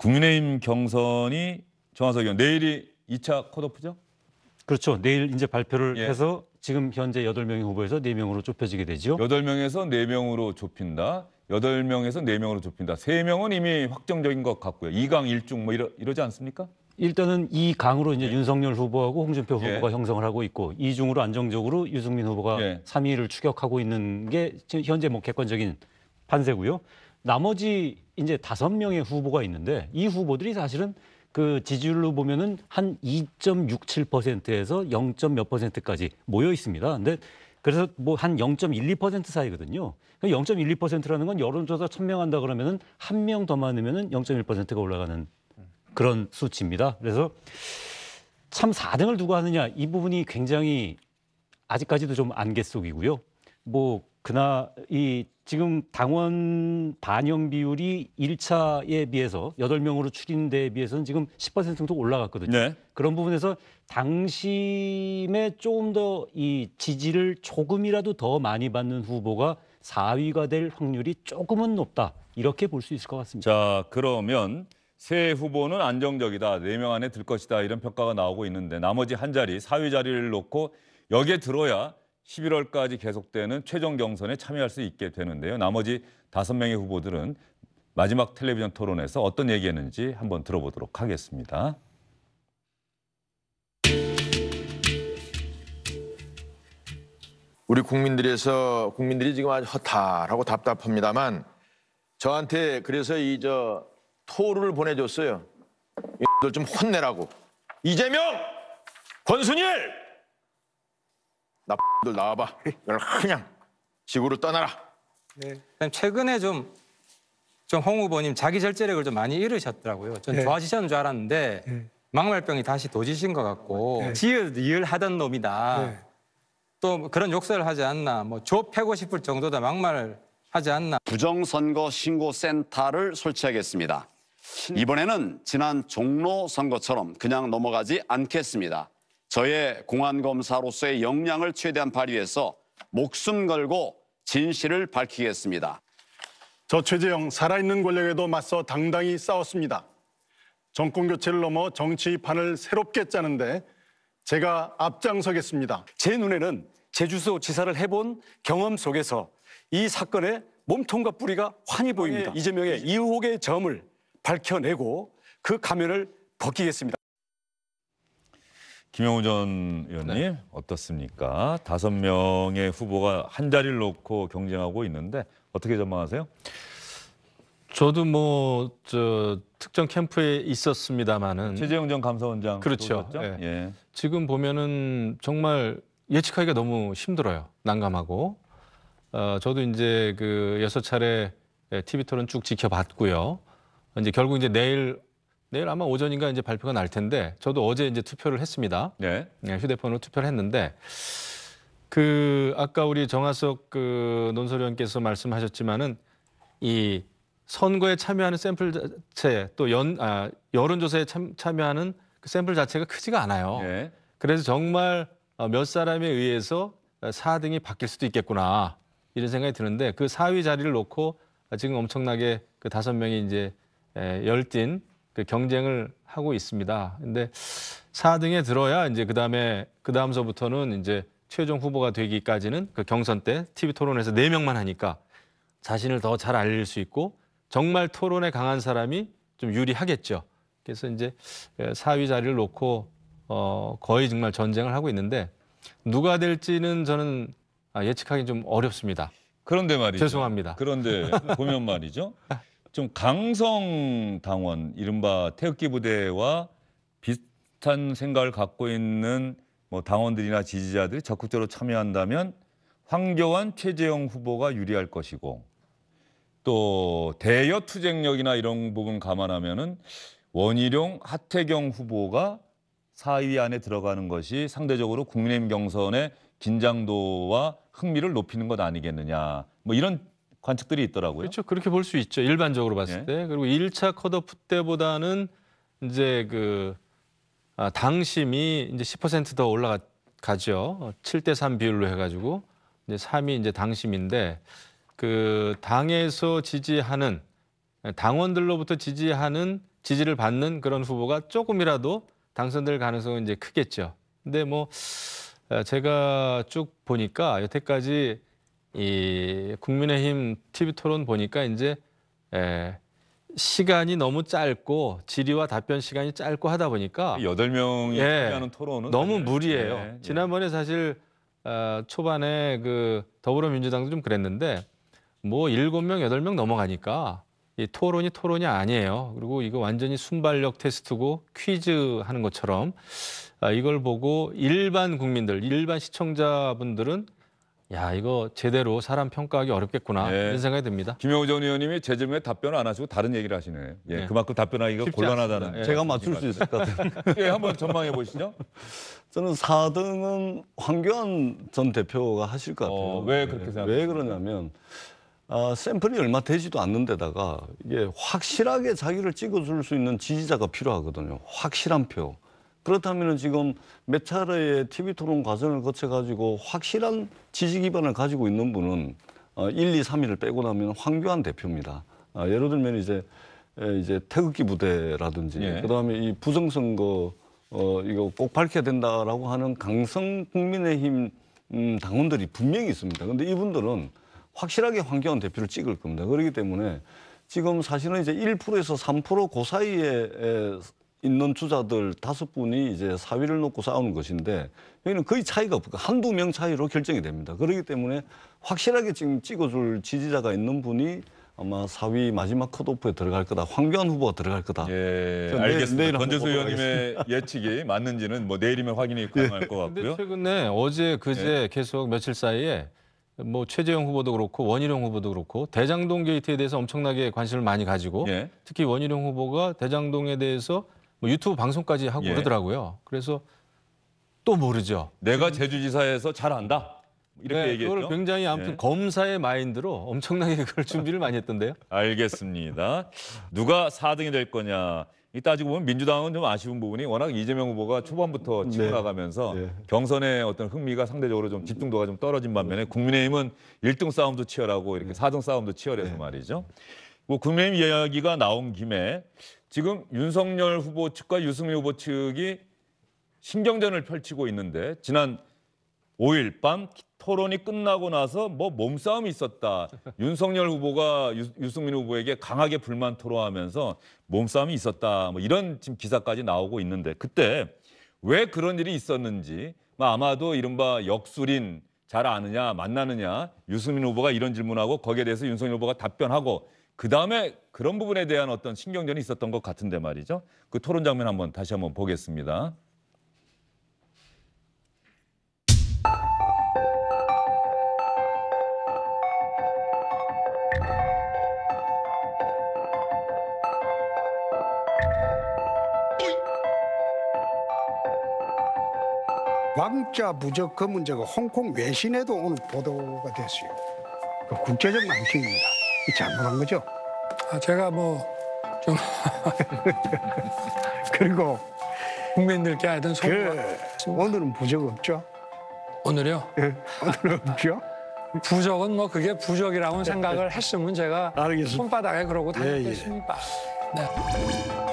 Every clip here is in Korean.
국민의힘 경선이 정화석 의원 내일이 2차 컷오프죠? 그렇죠. 내일 이제 발표를 예. 해서 지금 현재 여덟 명의 후보에서 네명으로 좁혀지게 되죠. 여덟 명에서네명으로 좁힌다. 여덟 명에서네명으로 좁힌다. 세명은 이미 확정적인 것 같고요. 이강일중뭐 이러, 이러지 않습니까? 일단은 이 강으로 이제 예. 윤석열 후보하고 홍준표 예. 후보가 형성을 하고 있고 이 중으로 안정적으로 유승민 후보가 예. 3위를 추격하고 있는 게 지금 현재 뭐 객관적인 판세고요. 나머지 이제 다섯 명의 후보가 있는데 이 후보들이 사실은 그 지지율로 보면은 한 2.67%에서 0. 몇 퍼센트까지 모여 있습니다. 근데 그래서 뭐 한 0.12% 사이거든요. 0.12%라는 그 건 여론조사 천 명 한다 그러면은 한 명 더 많으면은 0.1%가 올라가는 그런 수치입니다. 그래서 참 4등을 누가 하느냐 이 부분이 굉장히 아직까지도 좀 안갯 속이고요. 뭐 그나 이 지금 당원 반영 비율이 1차에 비해서 8명으로 추린데에 비해서는 지금 10% 정도 올라갔거든요. 네. 그런 부분에서 당심에 조금 더 이 지지를 조금이라도 더 많이 받는 후보가 4위가 될 확률이 조금은 높다. 이렇게 볼 수 있을 것 같습니다. 자, 그러면 새 후보는 안정적이다. 4명 안에 들 것이다. 이런 평가가 나오고 있는데 나머지 한 자리, 4위 자리를 놓고 여기에 들어야 11월까지 계속되는 최종 경선에 참여할 수 있게 되는데요. 나머지 다섯 명의 후보들은 마지막 텔레비전 토론에서 어떤 얘기했는지 한번 들어보도록 하겠습니다. 우리 국민들에서 국민들이 지금 아주 허탈하고 답답합니다만 저한테 그래서 이 저 토를 보내줬어요. 이들 좀 혼내라고. 이재명, 권순일, 나들 나와봐. 그냥 지구로 떠나라. 네. 최근에 좀, 좀홍 후보님 자기 절제력을 좀 많이 잃으셨더라고요. 전 네. 좋아지셨는 줄 알았는데 네. 막말병이 다시 도지신 것 같고 네. 지을 하던 놈이다. 네. 또 뭐 그런 욕설을 하지 않나. 뭐조 패고 싶을 정도다 막말을 하지 않나. 부정선거 신고센터를 설치하겠습니다. 이번에는 지난 종로 선거처럼 그냥 넘어가지 않겠습니다. 저의 공안검사로서의 역량을 최대한 발휘해서 목숨 걸고 진실을 밝히겠습니다. 저 최재형 살아있는 권력에도 맞서 당당히 싸웠습니다. 정권 교체를 넘어 정치판을 새롭게 짜는데 제가 앞장서겠습니다. 제 눈에는 제주소 지사를 해본 경험 속에서 이 사건의 몸통과 뿌리가 환히 보입니다. 이재명의 의혹의 점을 밝혀내고 그 가면을 벗기겠습니다. 김영우 전 의원님 네. 어떻습니까? 다섯 명의 후보가 한 자리를 놓고 경쟁하고 있는데 어떻게 전망하세요? 저도 뭐 저 특정 캠프에 있었습니다마는 최재형 전 감사원장 그렇죠. 예. 예. 지금 보면은 정말 예측하기가 너무 힘들어요. 난감하고 어, 저도 이제 그 여섯 차례 TV 예, 토론 쭉 지켜봤고요. 이제 결국 이제 내일 내일 아마 오전인가 이제 발표가 날 텐데 저도 어제 이제 투표를 했습니다. 네. 네 휴대폰으로 투표를 했는데 그 아까 우리 정하석 그 논설위원께서 말씀하셨지만은 이 선거에 참여하는 샘플 자체 또연 아, 여론조사에 참, 참여하는 그 샘플 자체가 크지가 않아요. 네. 그래서 정말 어, 몇 사람에 의해서 4등이 바뀔 수도 있겠구나 이런 생각이 드는데 그 4위 자리를 놓고 지금 엄청나게 그 다섯 명이 이제 열띤 그 경쟁을 하고 있습니다. 근데 4등에 들어야 이제 그다음에 그다음서부터는 이제 최종 후보가 되기까지는 그 경선 때 TV 토론에서 4명만 하니까 자신을 더 잘 알릴 수 있고 정말 토론에 강한 사람이 좀 유리하겠죠. 그래서 이제 4위 자리를 놓고 어 거의 정말 전쟁을 하고 있는데 누가 될지는 저는 아, 예측하기 좀 어렵습니다. 그런데 말이죠. 죄송합니다. 그런데 보면 말이죠. 좀 강성 당원, 이른바 태극기 부대와 비슷한 생각을 갖고 있는 뭐 당원들이나 지지자들이 적극적으로 참여한다면 황교안, 최재형 후보가 유리할 것이고 또 대여 투쟁력이나 이런 부분 감안하면은 원희룡, 하태경 후보가 4위 안에 들어가는 것이 상대적으로 국민의힘 경선의 긴장도와 흥미를 높이는 것 아니겠느냐. 뭐 이런 관측들이 있더라고요. 그렇죠. 그렇게 볼 수 있죠. 일반적으로 봤을 예. 때. 그리고 1차 컷오프 때보다는 이제 그 아, 당심이 이제 10%더 올라가죠. 7대 3 비율로 해 가지고 이제 3이 이제 당심인데 그 당에서 지지하는 당원들로부터 지지하는 지지를 받는 그런 후보가 조금이라도 당선될 가능성은 이제 크겠죠. 근데 뭐 아, 제가 쭉 보니까 여태까지 이 국민의힘 TV 토론 보니까 이제 에, 예, 시간이 너무 짧고 질의와 답변 시간이 짧고 하다 보니까 여덟 명이 예, 하는 토론은 너무 사실, 무리예요. 예, 예. 지난번에 사실 어, 초반에 그 더불어민주당도 좀 그랬는데 뭐 일곱 명 여덟 명 넘어가니까 이 토론이 토론이 아니에요. 그리고 이거 완전히 순발력 테스트고 퀴즈 하는 것처럼 아, 이걸 보고 일반 국민들, 일반 시청자분들은 야 이거 제대로 사람 평가하기 어렵겠구나 네. 이런 생각이 듭니다. 김영우 전 의원님이 제 질문에 답변을 안 하시고 다른 얘기를 하시네. 예, 네. 그만큼 답변하기가 곤란하다는. 예, 제가 맞출 수 있을 것 같아요. 예, 한번 전망해 보시죠. 저는 4등은 황교안 전 대표가 하실 것 같아요. 어, 왜 예. 그렇게 생각하세요? 왜 그러냐면 아, 샘플이 얼마 되지도 않는데다가 이게 확실하게 자기를 찍어줄 수 있는 지지자가 필요하거든요. 확실한 표. 그렇다면 지금 몇 차례의 TV 토론 과정을 거쳐가지고 확실한 지지 기반을 가지고 있는 분은 1, 2, 3위를 빼고 나면 황교안 대표입니다. 아, 예를 들면 이제 이제 태극기 부대라든지 예. 그다음에 이 부정선거 어 이거 꼭 밝혀야 된다라고 하는 강성 국민의힘 음, 당원들이 분명히 있습니다. 근데 이분들은 확실하게 황교안 대표를 찍을 겁니다. 그렇기 때문에 지금 사실은 이제 1%에서 3%그 사이에 있는 주자들 다섯 분이 이제 사위를 놓고 싸우는 것인데 여기는 거의 차이가 없고 한두 명 차이로 결정이 됩니다. 그렇기 때문에 확실하게 지금 찍어줄 지지자가 있는 분이 아마 사위 마지막 컷오프에 들어갈 거다. 황교안 후보가 들어갈 거다. 예, 알겠습니다. 권재수 의원님의 예측이 맞는지는 뭐 내일이면 확인이 가능할 것 같고요. 최근에 어제 그제 예. 계속 며칠 사이에 뭐 최재형 후보도 그렇고 원희룡 후보도 그렇고 대장동 게이트에 대해서 엄청나게 관심을 많이 가지고 예. 특히 원희룡 후보가 대장동에 대해서 뭐 유튜브 방송까지 하고 예. 그러더라고요. 그래서 또 모르죠. 내가 제주지사에서 잘 안다. 이렇게 네, 얘기했죠. 그걸 굉장히 아무튼 예. 검사의 마인드로 엄청나게 그걸 준비를 많이 했던데요. 알겠습니다. 누가 4등이 될 거냐. 이 따지고 보면 민주당은 좀 아쉬운 부분이 워낙 이재명 후보가 초반부터 치고 네. 나가면서 네. 경선의 어떤 흥미가 상대적으로 좀 집중도가 좀 떨어진 반면에 국민의힘은 1등 싸움도 치열하고 이렇게 4등 싸움도 치열해서 네. 말이죠. 뭐 국민의힘 이야기가 나온 김에 지금 윤석열 후보 측과 유승민 후보 측이 신경전을 펼치고 있는데 지난 5일 밤 토론이 끝나고 나서 뭐 몸싸움이 있었다. 윤석열 후보가 유, 승민 후보에게 강하게 불만 토로하면서 몸싸움이 있었다. 뭐 이런 지금 기사까지 나오고 있는데 그때 왜 그런 일이 있었는지 뭐 아마도 이른바 역술인 잘 아느냐 만나느냐 유승민 후보가 이런 질문하고 거기에 대해서 윤석열 후보가 답변하고 그 다음에 그런 부분에 대한 어떤 신경전이 있었던 것 같은데 말이죠. 그 토론 장면 한번 다시 한번 보겠습니다. 왕자 부적 그 문제가 홍콩 외신에도 오늘 보도가 됐어요. 그 국제적 난심입니다. 잘못한 거죠? 아, 제가 뭐 좀... 그리고 국민들께 하여튼 소문가 그, 오늘은 부적 없죠? 오늘요? 예, 오늘은 없죠? 부적은 뭐 그게 부적이라고 생각을 했으면 제가 알겠습니다. 손바닥에 그러고 다녔겠습니까? 예, 예. 네.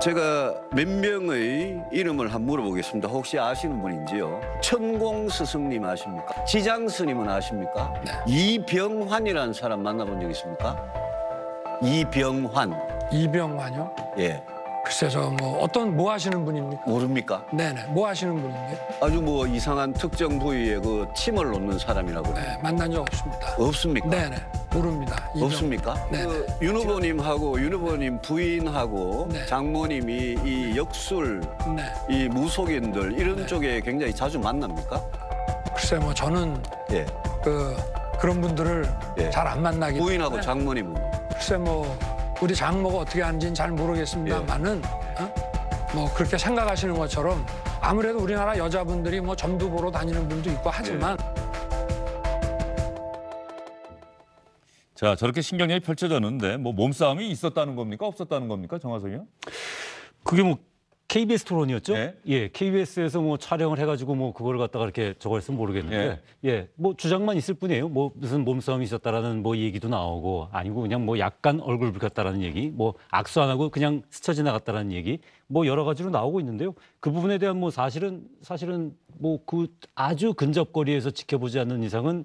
제가 몇 명의 이름을 한번 물어보겠습니다. 혹시 아시는 분인지요? 천공 스승님 아십니까? 지장 스님은 아십니까? 네. 이병환이라는 사람 만나본 적 있습니까? 이병환. 이병환요? 예. 글쎄 저뭐 어떤 뭐 하시는 분입니까? 모릅니까? 네네 뭐 하시는 분인데? 아주 뭐 이상한 특정 부위에 그 침을 놓는 사람이라고. 네 만난 적 없습니다. 없습니까? 네네 모릅니다. 이명. 없습니까? 네네. 그윤 후보님하고 윤 후보님 부인하고 네. 장모님이 이 네. 역술, 네. 이 무속인들 이런 네. 쪽에 굉장히 자주 만납니까? 글쎄 뭐 저는 예. 그 그런 분들을 예. 잘안 만나기 부인하고 네. 장모님은 글쎄 뭐 우리 장모가 어떻게 하는지는 잘 모르겠습니다만은 예. 어? 뭐 그렇게 생각하시는 것처럼 아무래도 우리나라 여자분들이 뭐 점도 보러 다니는 분도 있고 하지만 예. 자 저렇게 신경이 펼쳐졌는데 뭐 몸싸움이 있었다는 겁니까 없었다는 겁니까 정화석이요? 그게 뭐 KBS 토론이었죠? 네. 예, KBS에서 뭐 촬영을 해가지고 뭐 그걸 갖다가 이렇게 저거 했으면 모르겠는데, 예. 예, 뭐 주장만 있을 뿐이에요. 뭐 무슨 몸싸움이 있었다라는 뭐 얘기도 나오고, 아니고 그냥 뭐 약간 얼굴 붉혔다라는 얘기, 뭐 악수 안 하고 그냥 스쳐 지나갔다라는 얘기, 뭐 여러 가지로 나오고 있는데요. 그 부분에 대한 뭐 사실은, 사실은 뭐 그 아주 근접거리에서 지켜보지 않는 이상은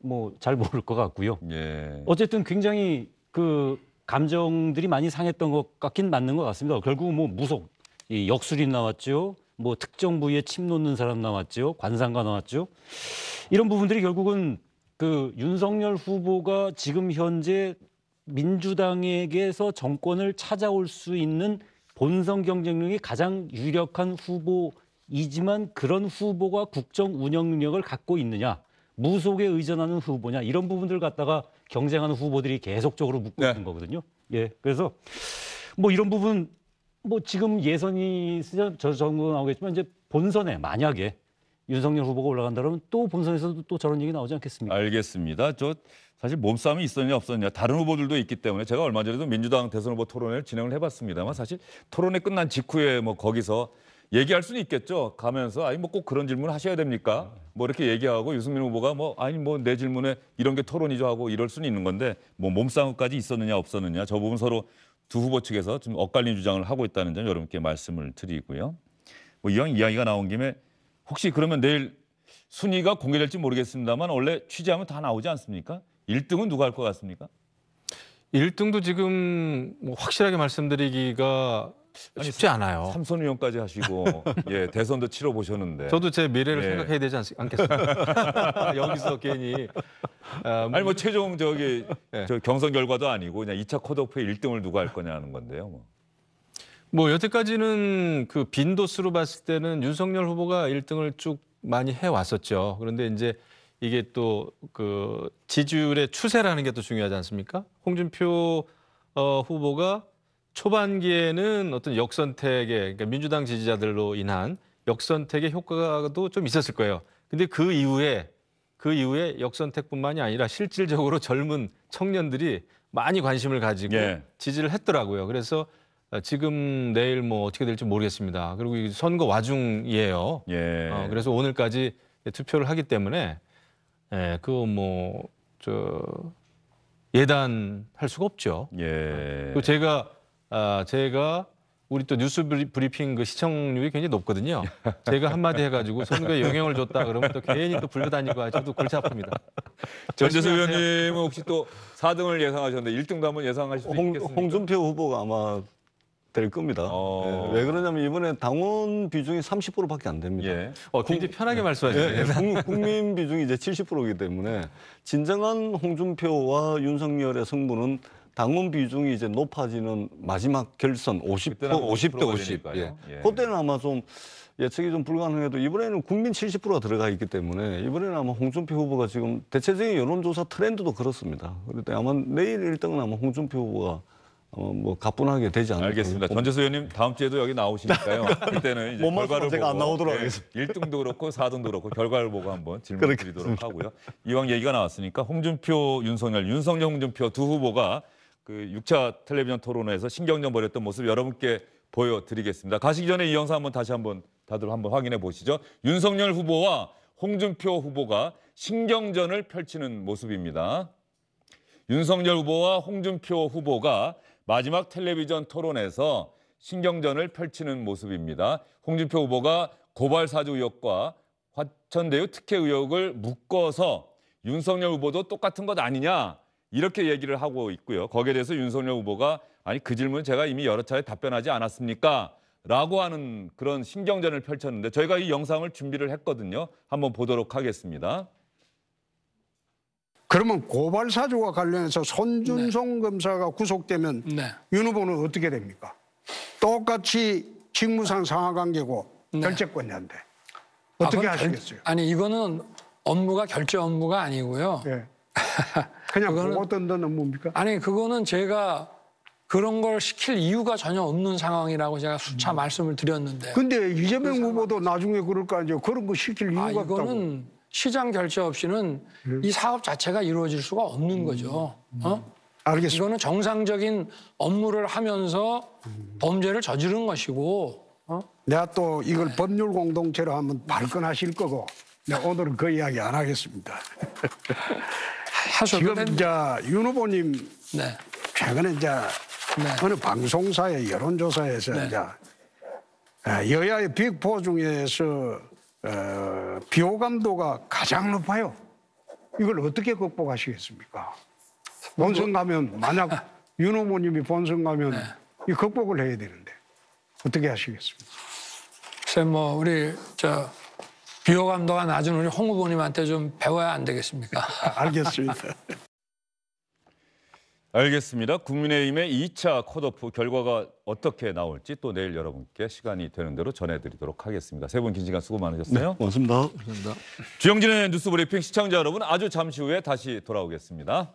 뭐 잘 모를 것 같고요. 예. 어쨌든 굉장히 그 감정들이 많이 상했던 것 같긴 맞는 것 같습니다. 결국 뭐 무속, 이역술이 나왔죠. 뭐 특정 부위에 침 놓는 사람 나왔죠. 관상가 나왔죠. 이런 부분들이 결국은 그 윤석열 후보가 지금 현재 민주당에게서 정권을 찾아올 수 있는 본성 경쟁력이 가장 유력한 후보이지만 그런 후보가 국정 운영 능력을 갖고 있느냐 무속에 의존하는 후보냐 이런 부분들 갖다가 경쟁하는 후보들이 계속적으로 묶고 네. 있는 거거든요. 예, 그래서 뭐 이런 부분 뭐 지금 예선이 저 정도 나오겠지만 이제 본선에 만약에 윤석열 후보가 올라간다 그러면 또 본선에서도 또 저런 얘기 나오지 않겠습니까? 알겠습니다. 저 사실 몸싸움이 있었냐 없었냐 다른 후보들도 있기 때문에 제가 얼마 전에도 민주당 대선 후보 토론회를 진행을 해봤습니다만 사실 토론회 끝난 직후에 뭐 거기서 얘기할 수는 있겠죠. 가면서 아니 뭐 꼭 그런 질문 하셔야 됩니까? 뭐 이렇게 얘기하고 유승민 후보가 뭐 아니 뭐 내 질문에 이런 게 토론이죠 하고 이럴 수는 있는 건데 뭐 몸싸움까지 있었느냐 없었느냐 저 부분 서로 두 후보 측에서 좀 엇갈린 주장을 하고 있다는 점 여러분께 말씀을 드리고요. 뭐 이왕 이야기가 나온 김에 혹시 그러면 내일 순위가 공개될지 모르겠습니다만 원래 취재하면 다 나오지 않습니까? 1등은 누가 할 것 같습니까? 1등도 지금 뭐 확실하게 말씀드리기가 쉽지 않아요. 삼선 의원까지 하시고 예 대선도 치러 보셨는데 저도 제 미래를 예. 생각해야 되지 않, 않겠습니까? 여기서 괜히 아, 아니 뭐 음. 최종 저기 예. 저 경선 결과도 아니고 그냥 2차 컷오프에 1등을 누가 할 거냐 하는 건데요. 뭐. 뭐 여태까지는 그 빈도수로 봤을 때는 윤석열 후보가 1등을 쭉 많이 해 왔었죠. 그런데 이제 이게 또 그 지지율의 추세라는 게 또 중요하지 않습니까? 홍준표 어, 후보가 초반기에는 어떤 역선택의 그러니까 민주당 지지자들로 인한 역선택의 효과도 좀 있었을 거예요. 근데 그 이후에 그 이후에 역선택뿐만이 아니라 실질적으로 젊은 청년들이 많이 관심을 가지고 예. 지지를 했더라고요. 그래서 어, 지금 내일 뭐 어떻게 될지 모르겠습니다. 그리고 선거 와중이에요. 예. 어, 그래서 오늘까지 투표를 하기 때문에 예, 그뭐저 예단할 수가 없죠. 예. 그 제가 아, 제가 우리 또 뉴스 브리핑 그 시청률이 굉장히 높거든요. 제가 한마디 해가지고 선거에 영향을 줬다 그러면 또 괜히 또불러다니고하 저도 골치 아픕니다. 전재수 의원님은 혹시 또 4등을 예상하셨는데 1등도 한번 예상하실 수 홍, 있겠습니까? 홍준표 후보가 아마 될 겁니다. 어... 예, 왜 그러냐면 이번에 당원 비중이 30%밖에 안 됩니다. 예. 어, 굉장히 국... 편하게 말씀하셨네요 예, 예 국민 비중이 이제 70%이기 때문에 진정한 홍준표와 윤석열의 성분은 당원 비중이 이제 높아지는 마지막 결선 50 50대 50. 예. 예. 그때는 아마 좀 예측이 좀 불가능해도 이번에는 국민 70%가 들어가 있기 때문에 이번에는 아마 홍준표 후보가 지금 대체적인 여론조사 트렌드도 그렇습니다. 그때 아마 내일 1등은 아마 홍준표 후보가 어, 뭐 가뿐하게 되지 않을까. 알겠습니다. 전재수 의원님 다음 주에도 여기 나오시니까요. 그때는 이제 결과를 제가 보고 안 나오도록 예, 하겠습니다. 1등도 그렇고 4등도 그렇고 결과를 보고 한번 질문 드리도록 하고요. 이왕 얘기가 나왔으니까 홍준표, 윤석열, 윤석열, 홍준표 두 후보가 그 6차 텔레비전 토론회에서 신경전 벌였던 모습 여러분께 보여드리겠습니다. 가시기 전에 이 영상 한번 다시 한번 다들 한번 확인해 보시죠. 윤석열 후보와 홍준표 후보가 신경전을 펼치는 모습입니다. 윤석열 후보와 홍준표 후보가 마지막 텔레비전 토론에서 신경전을 펼치는 모습입니다. 홍준표 후보가 고발 사주 의혹과 화천대유 특혜 의혹을 묶어서 윤석열 후보도 똑같은 것 아니냐 이렇게 얘기를 하고 있고요. 거기에 대해서 윤석열 후보가 아니 그 질문 제가 이미 여러 차례 답변하지 않았습니까? 라고 하는 그런 신경전을 펼쳤는데 저희가 이 영상을 준비를 했거든요. 한번 보도록 하겠습니다. 그러면 고발 사주와 관련해서 손준성 네. 검사가 구속되면 네. 윤 후보는 어떻게 됩니까? 똑같이 직무상 상하관계고 네. 결재권자인데 아, 어떻게 아, 하시겠어요? 결, 아니 이거는 업무가 결재 업무가 아니고요. 네. 그냥 그거는, 보고 던 뭡니까? 아니 그거는 제가 그런 걸 시킬 이유가 전혀 없는 상황이라고 제가 수차 음. 말씀을 드렸는데. 근데 그 이재명 그 후보도 상황... 나중에 그럴까 이제 그런 거 시킬 아, 이유가 아, 이거는 없다고. 시장 결제 없이는 네. 이 사업 자체가 이루어질 수가 없는 음. 거죠. 음. 어? 알겠습니다. 이거는 정상적인 업무를 하면서 음. 범죄를 저지른 것이고. 어? 내가 또 이걸 네. 법률 공동체로 하면 발끈하실 거고. 네, 오늘은 그 이야기 안 하겠습니다. 하소연. 지금 이제 윤 후보님 네. 최근에 이제 네. 어느 방송사의 여론조사에서 네. 이제 여야의 빅포 중에서 어, 비호감도가 가장 높아요. 이걸 어떻게 극복하시겠습니까? 본선 뭐 가면 만약 윤 후보님이 본선 가면 네. 이 극복을 해야 되는데 어떻게 하시겠습니까? 글쎄 뭐 우리 저 비호 감도가 낮은 우리 홍 후보님한테 좀 배워야 안 되겠습니까? 아, 알겠습니다. 알겠습니다. 국민의힘의 2차 컷오프 결과가 어떻게 나올지 또 내일 여러분께 시간이 되는 대로 전해드리도록 하겠습니다. 세 분 긴 시간 수고 많으셨어요. 네, 고맙습니다. 감사합니다. 주영진의 뉴스브리핑 시청자 여러분 아주 잠시 후에 다시 돌아오겠습니다.